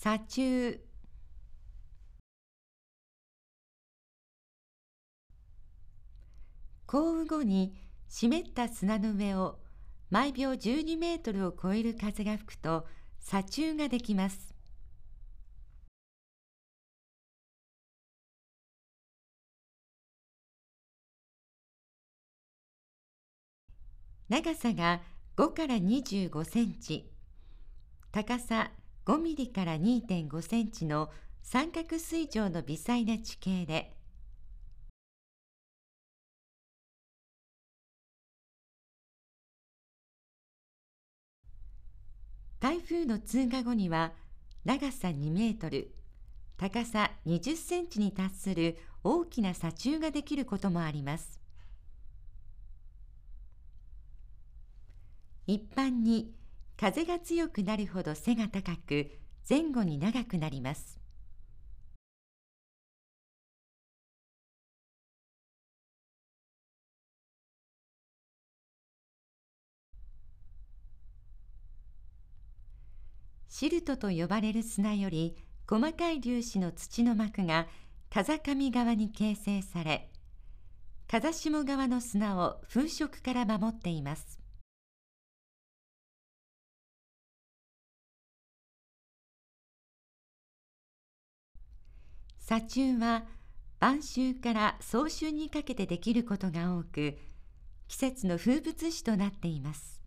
砂中降雨後に湿った砂の上を毎秒12メートルを超える風が吹くと砂中ができます。長さが5から25センチ、高さ5ミリから2.5センチの三角水上の微細な地形で台風の通過後には長さ2メートル高さ20センチに達する大きな砂柱ができることもあります一般に風が強くなるほど背が高く前後に長くなりますシルトと呼ばれる砂より細かい粒子の土の膜が風上側に形成され風下側の砂を風食から守っています砂中は晩秋から早春にかけてできることが多く季節の風物詩となっています